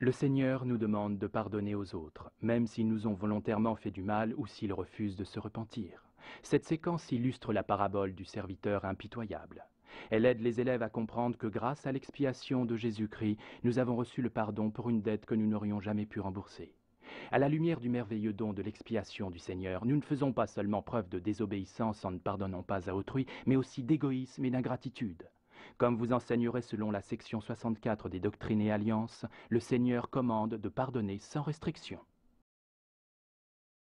Le Seigneur nous demande de pardonner aux autres, même s'ils nous ont volontairement fait du mal ou s'ils refusent de se repentir. Cette séquence illustre la parabole du serviteur impitoyable. Elle aide les élèves à comprendre que grâce à l'expiation de Jésus-Christ, nous avons reçu le pardon pour une dette que nous n'aurions jamais pu rembourser. À la lumière du merveilleux don de l'expiation du Seigneur, nous ne faisons pas seulement preuve de désobéissance en ne pardonnant pas à autrui, mais aussi d'égoïsme et d'ingratitude. Comme vous enseignerez selon la section 64 des Doctrines et Alliances, le Seigneur commande de pardonner sans restriction.